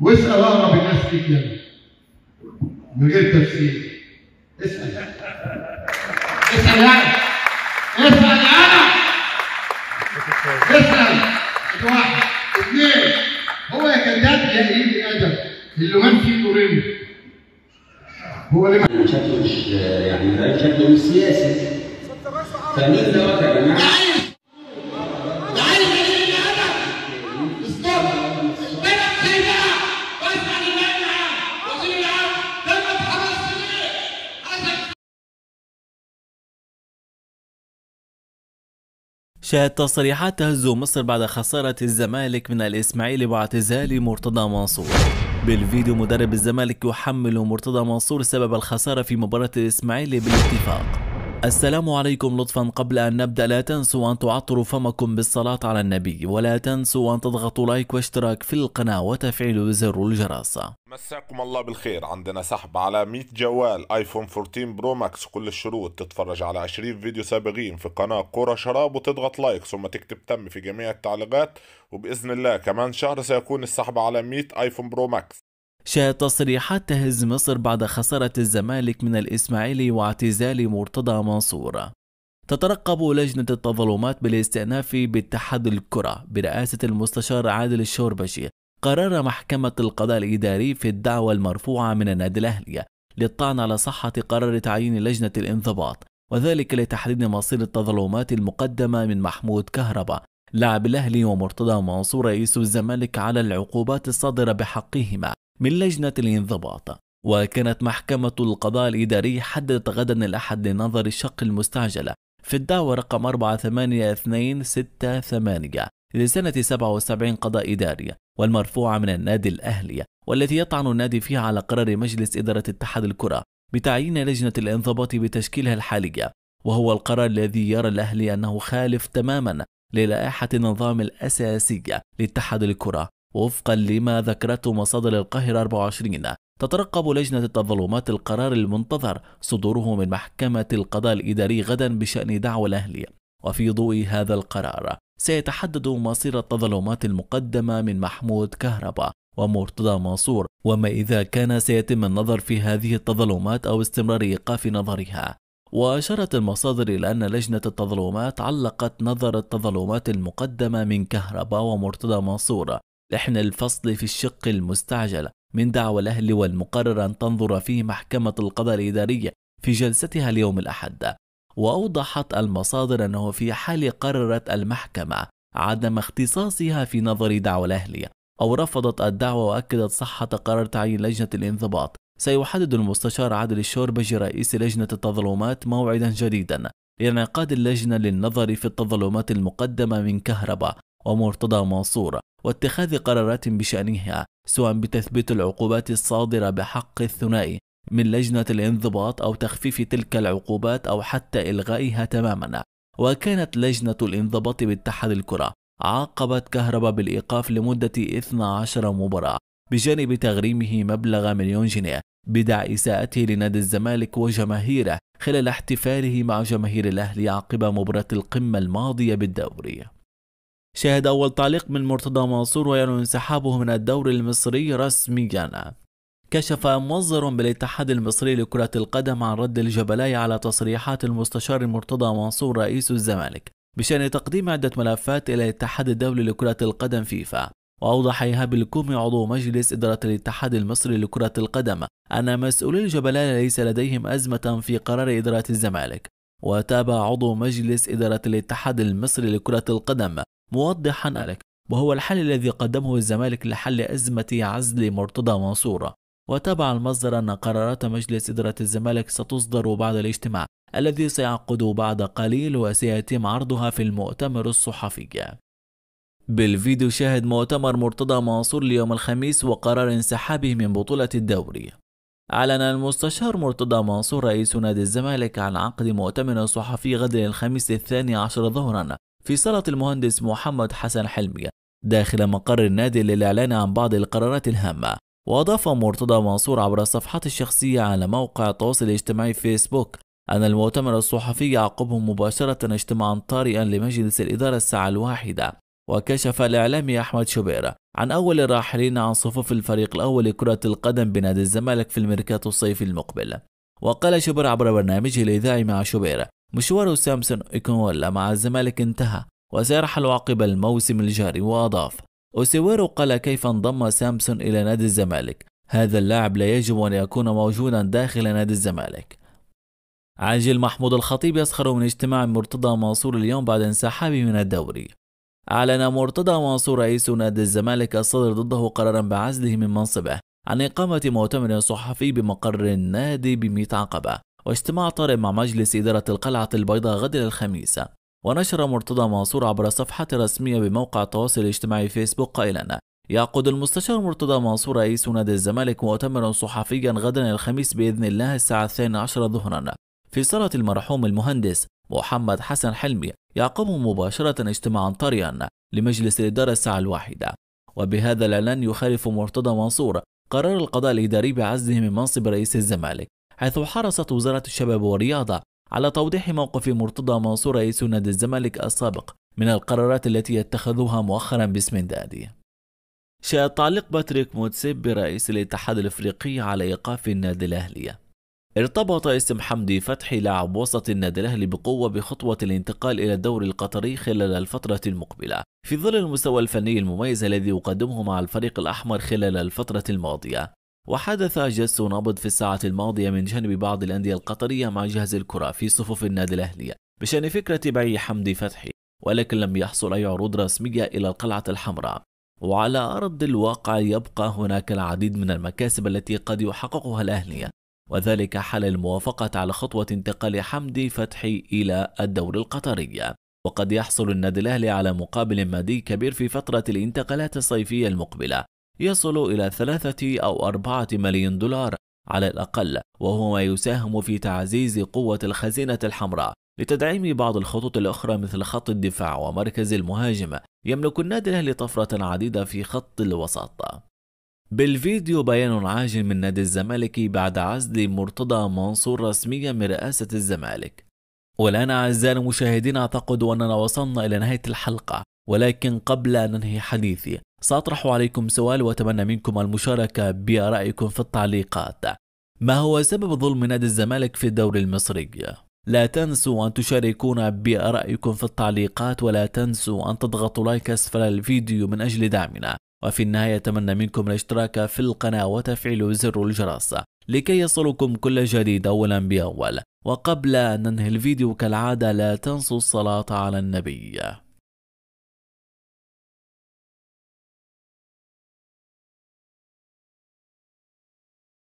واسال اقرب الناس ليك يلا من غير تفسير اسال اسال يعني اسال انا اسال واحد اثنين هو يا كذاب يا قليل الادب اللي وان فيه دورين هو ليه بشكل يعني مش يعني بقى بشكل مش سياسي فمين دوت يا جماعه شهد تصريحات تهز مصر بعد خسارة الزمالك من الإسماعيلي واعتزال مرتضى منصور بالفيديو مدرب الزمالك يحمل مرتضى منصور سبب الخسارة في مباراة الإسماعيلي بالاتفاق السلام عليكم لطفا قبل أن نبدأ لا تنسوا أن تعطروا فمكم بالصلاة على النبي ولا تنسوا أن تضغطوا لايك واشتراك في القناة وتفعيلوا زر الجرس مساكم الله بالخير عندنا سحب على 100 جوال ايفون 14 برو ماكس كل الشروط تتفرج على 20 فيديو سابقين في قناة قرى شراب وتضغط لايك ثم تكتب تم في جميع التعليقات وبإذن الله كمان شهر سيكون السحب على 100 ايفون برو ماكس شاهد تصريحات تهز مصر بعد خسارة الزمالك من الإسماعيلي واعتزال مرتضى منصور تترقب لجنة التظلمات بالاستئناف باتحاد الكرة برئاسة المستشار عادل الشوربشي قرار محكمة القضاء الإداري في الدعوة المرفوعة من النادي الأهلي للطعن على صحة قرار تعيين لجنة الانضباط وذلك لتحديد مصير التظلمات المقدمة من محمود كهربا لاعب الأهلي ومرتضى منصور رئيس الزمالك على العقوبات الصادرة بحقهما من لجنة الانضباط وكانت محكمة القضاء الإداري حددت غدا الأحد لنظر الشق المستعجلة في الدعوة رقم 48268 لسنة 77 قضاء إداري والمرفوعة من النادي الأهلي والتي يطعن النادي فيها على قرار مجلس إدارة اتحاد الكرة بتعيين لجنة الانضباط بتشكيلها الحالية وهو القرار الذي يرى الأهلي أنه خالف تماما للائحة النظام الأساسية لاتحاد الكرة وفقا لما ذكرته مصادر القاهرة 24 تترقب لجنة التظلمات القرار المنتظر صدوره من محكمة القضاء الإداري غدا بشأن دعوى الأهلي وفي ضوء هذا القرار سيتحدد مصير التظلمات المقدمة من محمود كهربا ومرتضى منصور وما إذا كان سيتم النظر في هذه التظلمات أو استمرار إيقاف نظرها وأشارت المصادر إلى أن لجنة التظلمات علقت نظر التظلمات المقدمة من كهربا ومرتضى منصور احنا الفصل في الشق المستعجلة من دعوى الأهل والمقرر أن تنظر فيه محكمة القضاء الإدارية في جلستها اليوم الأحد وأوضحت المصادر أنه في حال قررت المحكمة عدم اختصاصها في نظر دعوى الأهلية أو رفضت الدعوة وأكدت صحة قرار تعيين لجنة الانضباط سيحدد المستشار عادل الشوربجي رئيس لجنة التظلمات موعدا جديدا لانعقاد اللجنة للنظر في التظلمات المقدمة من كهرباء ومرتضى منصور واتخاذ قرارات بشأنها سواء بتثبيت العقوبات الصادرة بحق الثنائي من لجنة الانضباط أو تخفيف تلك العقوبات أو حتى إلغائها تماما وكانت لجنة الانضباط باتحاد الكرة عاقبت كهربا بالإيقاف لمدة 12 مباراة بجانب تغريمه مبلغ مليون جنيه بدع إساءته لنادي الزمالك وجماهيره خلال احتفاله مع جماهير الأهلي عقب مباراة القمة الماضية بالدوري شهد أول تعليق من مرتضى منصور ويعلن انسحابه من الدوري المصري رسميا كشف مصدر بالاتحاد المصري لكرة القدم عن رد الجبلاء على تصريحات المستشار مرتضى منصور رئيس الزمالك بشأن تقديم عدة ملفات إلى الاتحاد الدولي لكرة القدم فيفا وأوضح إيهاب الكومي عضو مجلس إدارة الاتحاد المصري لكرة القدم أن مسؤولي الجبلاء ليس لديهم أزمة في قرار إدارة الزمالك وتابع عضو مجلس إدارة الاتحاد المصري لكرة القدم موضحا ذلك وهو الحل الذي قدمه الزمالك لحل أزمة عزل مرتضى منصور وتابع المصدر أن قرارات مجلس إدارة الزمالك ستصدر بعد الاجتماع الذي سيعقد بعد قليل وسيتم عرضها في المؤتمر الصحفي بالفيديو شاهد مؤتمر مرتضى منصور ليوم الخميس وقرار انسحابه من بطولة الدوري أعلن المستشار مرتضى منصور رئيس نادي الزمالك عن عقد مؤتمر صحفي غد الخميس الثاني عشر ظهرا في صالة المهندس محمد حسن حلمي داخل مقر النادي للإعلان عن بعض القرارات الهامة وأضاف مرتضى منصور عبر صفحته الشخصية على موقع التواصل الاجتماعي فيسبوك أن المؤتمر الصحفي يعقبه مباشرة اجتماعا طارئا لمجلس الإدارة الساعة الواحدة وكشف الإعلامي أحمد شبير عن أول الراحلين عن صفوف الفريق الأول لكرة القدم بنادي الزمالك في الميركاتو الصيفي المقبل وقال شبير عبر برنامجه الإذاعي مع شبير مشوار سامسون إيكونولا مع الزمالك انتهى وسيرحل عقب الموسم الجاري وأضاف أوسيويرو قال كيف انضم سامسون إلى نادي الزمالك هذا اللاعب لا يجب أن يكون موجودا داخل نادي الزمالك عاجل محمود الخطيب يسخر من اجتماع مرتضى منصور اليوم بعد انسحابه من الدوري أعلن مرتضى منصور رئيس نادي الزمالك الصدر ضده قرارا بعزله من منصبه عن إقامة مؤتمر صحفي بمقر النادي بميت عقبة واجتماع طارئ مع مجلس إدارة القلعة البيضاء غدا الخميس ونشر مرتضى منصور عبر صفحته الرسمية بموقع التواصل الاجتماعي فيسبوك قائلا يعقد المستشار مرتضى منصور رئيس نادي الزمالك مؤتمرا صحفيا غدا الخميس بإذن الله الساعة 12 ظهرا في صالة المرحوم المهندس محمد حسن حلمي يعقب مباشرة اجتماعا طريا لمجلس الإدارة الساعة الواحدة وبهذا الإعلان يخالف مرتضى منصور قرار القضاء الإداري بعزله من منصب رئيس الزمالك حيث حرصت وزارة الشباب والرياضة على توضيح موقف مرتضى منصور رئيس نادي الزمالك السابق من القرارات التي يتخذوها مؤخرا باسم النادي. شاء تعليق باتريك موتسيب رئيس الاتحاد الافريقي على ايقاف النادي الاهلي. ارتبط اسم حمدي فتحي لاعب وسط النادي الاهلي بقوه بخطوه الانتقال الى الدوري القطري خلال الفتره المقبله، في ظل المستوى الفني المميز الذي يقدمه مع الفريق الاحمر خلال الفتره الماضيه. وحدث جس نابض في الساعة الماضية من جانب بعض الأندية القطرية مع جهاز الكرة في صفوف النادي الأهلي بشأن فكرة بيع حمدي فتحي ولكن لم يحصل أي عروض رسمية إلى القلعة الحمراء وعلى أرض الواقع يبقى هناك العديد من المكاسب التي قد يحققها الأهلي وذلك حال الموافقة على خطوة انتقال حمدي فتحي إلى الدور القطري وقد يحصل النادي الأهلي على مقابل مادي كبير في فترة الانتقالات الصيفية المقبلة يصل إلى ثلاثة أو أربعة ملايين دولار على الأقل وهو ما يساهم في تعزيز قوة الخزينة الحمراء لتدعيم بعض الخطوط الأخرى مثل خط الدفاع ومركز المهاجم يملك النادي الأهلي طفرة عديدة في خط الوسط بالفيديو بيان عاجل من نادي الزمالك بعد عزل مرتضى منصور رسميا من رئاسة الزمالك والآن أعزائي المشاهدين أعتقد أننا وصلنا إلى نهاية الحلقة ولكن قبل أن ننهي حديثي سأطرح عليكم سؤال وأتمنى منكم المشاركة بآرائكم في التعليقات ما هو سبب ظلم نادي الزمالك في الدوري المصري؟ لا تنسوا أن تشاركونا بآرائكم في التعليقات ولا تنسوا أن تضغطوا لايك أسفل الفيديو من أجل دعمنا وفي النهاية أتمنى منكم الاشتراك في القناة وتفعيل زر الجرس لكي يصلكم كل جديد أولا بأول وقبل أن ننهي الفيديو كالعادة لا تنسوا الصلاة على النبي